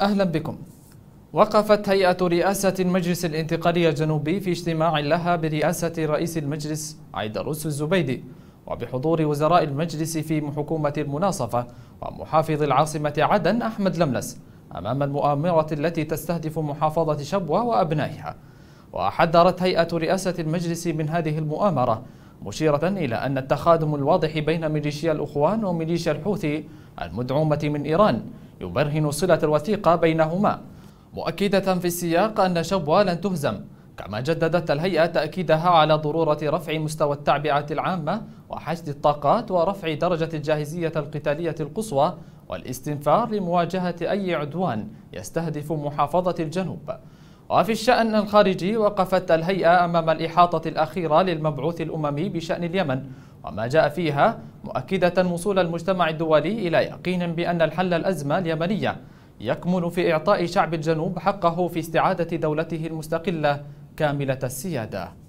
أهلا بكم وقفت هيئة رئاسة المجلس الانتقالي الجنوبي في اجتماع لها برئاسة رئيس المجلس عيدروس الزبيدي وبحضور وزراء المجلس في حكومة المناصفة ومحافظ العاصمة عدن أحمد لملس أمام المؤامرة التي تستهدف محافظة شبوة وأبنائها وحذرت هيئة رئاسة المجلس من هذه المؤامرة مشيرة إلى أن التخادم الواضح بين ميليشيا الأخوان وميليشيا الحوثي المدعومة من إيران يبرهن صلة الوثيقة بينهما مؤكدة في السياق أن شبوة لن تهزم كما جددت الهيئة تأكيدها على ضرورة رفع مستوى التعبئة العامة وحشد الطاقات ورفع درجة الجاهزية القتالية القصوى والاستنفار لمواجهة أي عدوان يستهدف محافظة الجنوب وفي الشأن الخارجي وقفت الهيئة أمام الإحاطة الأخيرة للمبعوث الأممي بشأن اليمن وما جاء فيها مؤكدة وصول المجتمع الدولي إلى يقين بأن الحل الأزمة اليمنية يكمن في إعطاء شعب الجنوب حقه في استعادة دولته المستقلة كاملة السيادة